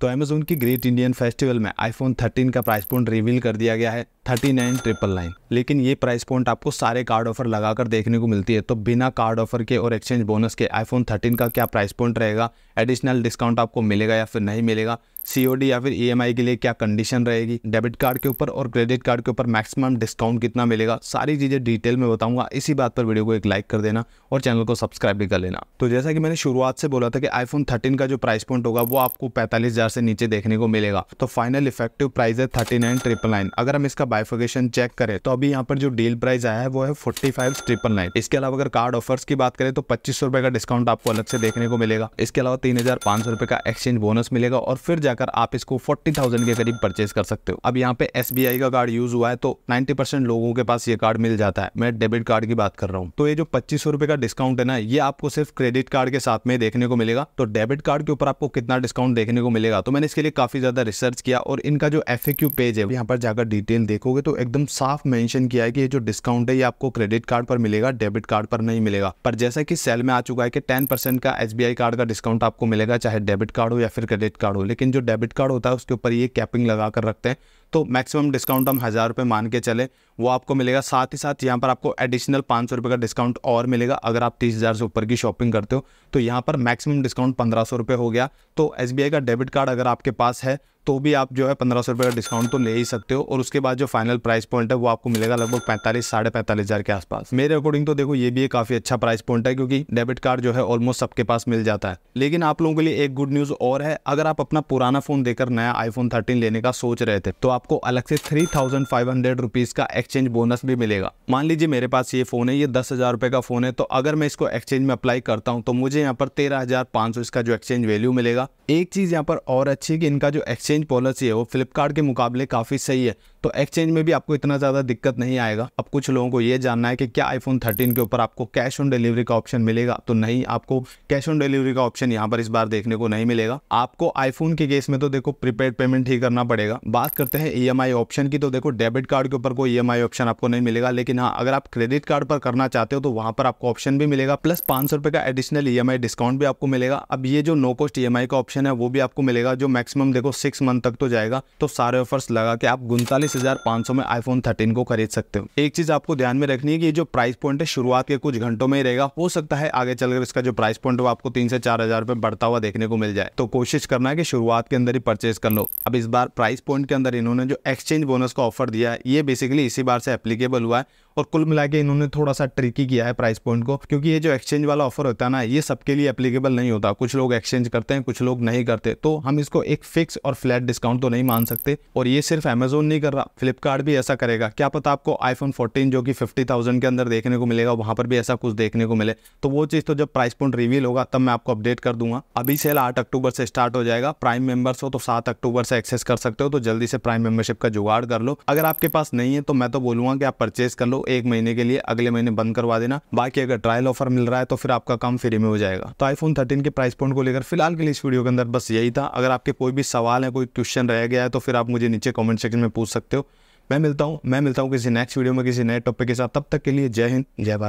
तो अमेजोन की great Indian festival में आईफोन 13 का प्राइस पॉइंट रिवील कर दिया गया है थर्टी नाइन ट्रिपल नाइन लेकिन ये प्राइस पॉइंट आपको सारे कार्ड ऑफर लगाकर देखने को मिलती है तो बिना कार्ड ऑफर के और एक्सचेंज बोनस के आईफोन थर्टीन का क्या प्राइस पॉइंट रहेगा एडिशनल डिस्काउंट आपको मिलेगा या फिर नहीं मिलेगा सीओडी या फिर ईएमआई e के लिए क्या कंडीशन रहेगी डेबिट कार्ड के ऊपर और क्रेडिट कार्ड के ऊपर मैक्सिमम डिस्काउंट कितना मिलेगा सारी चीज़ें डिटेल में बताऊंगा इसी बात पर वीडियो को एक लाइक कर देना और चैनल को सब्सक्राइब भी कर लेना तो जैसा कि मैंने शुरुआत से बोला था कि आईफोन 13 का जो प्राइस पॉइंट होगा वो आपको पैंतालीस से नीचे देखने को मिलेगा तो फाइनल इफेक्टिव प्राइस है थर्टी नाइन अगर हम इसका बाइफोकेशन चेक करें तो अभी यहाँ पर जो डील प्राइस आया है वो है फोर्टी फाइव ट्रिपल नाइन इसके अलावा अगर कार्ड ऑफर्स की बात करें तो पच्चीस रुपए का डिस्काउंट आपको अलग से देखने को मिलेगा इसके अलावा तीन हजार पांच सौ रुपए का एक्सचेंज बोनस मिलेगा और फिर जाकर आप इसको फोर्टी थाउजेंड के करीब परचेज कर सकते हो अब यहाँ पे एस का कार्ड यूज हुआ है तो नाइन्टी परसेंट लोगों के पास ये कार्ड मिल जाता है मैं डेबिट कार्ड की बात कर रहा हूँ तो ये जो पच्चीस रुपए का डिस्काउंट है ना ये आपको सिर्फ क्रेडिट कार्ड के साथ में देखने को मिलेगा तो डेबिट कार्ड के ऊपर आपको कितना डिस्काउंट देखने को मिलेगा तो मैंने इसके लिए काफी ज्यादा रिसर्च किया और इनका जो एफ पेज है यहाँ पर जाकर डिटेल देख देखोगे तो एकदम साफ मेंशन किया है कि ये जो डिस्काउंट है ये आपको क्रेडिट कार्ड पर मिलेगा डेबिट कार्ड पर नहीं मिलेगा पर जैसा कि सेल में आ चुका है कि टेन परसेंट का एस कार्ड का डिस्काउंट आपको मिलेगा चाहे डेबिट कार्ड हो या फिर क्रेडिट कार्ड हो लेकिन जो डेबिट कार्ड होता है उसके ऊपर ये कैपिंग लगा कर रखते हैं तो मैक्सिमम डिस्काउंट हम हज़ार रुपये मान के चले वो आपको मिलेगा साथ ही साथ यहाँ पर आपको एडिशनल पाँच सौ का डिस्काउंट और मिलेगा अगर आप तीस हज़ार से ऊपर की शॉपिंग करते हो तो यहाँ पर मैक्सिमम डिस्काउंट पंद्रह सौ हो गया तो एस का डेबिट कार्ड अगर आपके पास है तो भी आप जो है पंद्रह सौ का डिस्काउंट तो ले ही सकते हो और उसके बाद जो फाइनल प्राइस पॉइंट है वो आपको मिलेगा लगभग पैंतालीस साढ़े पैंतालीस हज़ार के आसपास मेरे अकॉर्डिंग तो देखो ये भी एक काफ़ी अच्छा प्राइस पॉइंट है क्योंकि डेबिट कार्ड जो है ऑलमोस्ट सबके पास मिल जाता है लेकिन आप लोगों के लिए एक गुड न्यूज़ और है अगर आप अपना पुराना फ़ोन देकर नया आईफोन थर्टीन लेने का सोच रहे थे तो आप आपको अलग से three thousand five hundred rupees का एक्सचेंज बोनस भी मिलेगा मान लीजिए मेरे पास ये फ़ोन है ये दस हज़ार रुपए का फ़ोन है तो अगर मैं इसको एक्सचेंज में अप्लाई करता हूँ तो मुझे यहाँ पर तेरह हज़ार पांच सौ इसका जो एक्सचेंज वैल्यू मिलेगा एक चीज़ यहाँ पर और अच्छी है कि इनका जो एक्सचेंज पॉलिसी है वो फ्लिपकार्ट के मुकाबले काफ़ी सही है तो एक्सचेंज में भी आपको इतना ज़्यादा दिक्कत नहीं आएगा अब कुछ लोगों को ये जानना है कि क्या आईफोन थर्टीन के ऊपर आपको कैश ऑन डिलीवरी का ऑप्शन मिलेगा तो नहीं आपको कैश ऑन डिलीवरी का ऑप्शन यहाँ पर इस बार देखने को नहीं मिलेगा आपको आईफोन के केस में तो देखो प्रीपेड पेमेंट ही करना पड़ेगा बात करते हैं ई e ऑप्शन की तो देखो डेबिट कार्ड के ऊपर कोई ई e ऑप्शन आपको नहीं मिलेगा लेकिन हाँ अगर आप क्रेडिट कार्ड पर करना चाहते हो तो वहाँ पर आपको ऑप्शन भी मिलेगा प्लस पाँच का एडिशनल ई डिस्काउंट भी आपको मिलेगा अब ये जो नो कॉस्ट ई का ऑप्शन है वो भी आपको मिलेगा जो मैक्सिमम देखो सिक्स मंथ तक तो जाएगा तो सारे ऑफर्स लगा के आप उनतालीस सैंतालीस हजार सौ में आईफोन थर्टीन को खरीद सकते हो एक चीज आपको ध्यान में रखनी है कि जो प्राइस पॉइंट है शुरुआत के कुछ घंटों में ही रहेगा हो सकता है आगे चलकर इसका जो प्राइस पॉइंट आपको तीन से चार हजार बढ़ता हुआ देखने को मिल जाए तो कोशिश करना है कि शुरुआत के अंदर ही परचेज कर लो अब इस बार प्राइस पॉइंट के अंदर इन्होंने जो एक्सचेंज बोनस का ऑफर दिया है ये बेसिकली इसी बार से एप्लीकेबल हुआ है और कुल मिला के इन्होंने थोड़ा सा ट्रिकी किया है प्राइस पॉइंट को क्योंकि ये जो एक्सचेंज वाला ऑफर होता है ना ये सबके लिए एप्लीकेबल नहीं होता कुछ लोग एक्सचेंज करते हैं कुछ लोग नहीं करते तो हम इसको एक फिक्स और फ्लैट डिस्काउंट तो नहीं मान सकते और ये सिर्फ अमेजोन नहीं कर रहा होगा फ्लिपकार्ट भी ऐसा करेगा क्या पता आपको आईफोन 14 जो कि 50,000 के अंदर देखने को मिलेगा वहां पर भी ऐसा कुछ देखने को मिले तो वो चीज़ तो जब प्राइस पॉइंट रिवील होगा तब मैं आपको अपडेट कर दूंगा अभी सेल आठ अक्टूबर से स्टार्ट हो जाएगा प्राइम मेंबर्स हो तो सात अक्टूबर से एक्सेस कर सकते हो तो जल्दी से प्राइम मेंबरशिप का जुगाड़ कर लो अगर आपके पास नहीं है तो मैं तो बोलूंगा कि आप परचेज कर लो एक महीने के लिए अगले महीने बंद करवा देना बाकी अगर ट्रायल ऑफर मिल रहा है तो फिर आपका काम फ्री में हो जाएगा तो आईफोन थर्टीन के प्राइस पॉइंट को लेकर फिलहाल के लिए इस वीडियो के अंदर बस यही था अगर आपके कोई भी सवाल है कोई क्वेश्चन रह गया है तो फिर आप मुझे नीचे कॉमेंट सेक्शन में पूछ सकते सकते हो मैं मिलता हूँ मैं मिलता हूँ किसी नेक्स्ट वीडियो में किसी नए टॉपिक के साथ तब तक के लिए जय हिंद जय भारत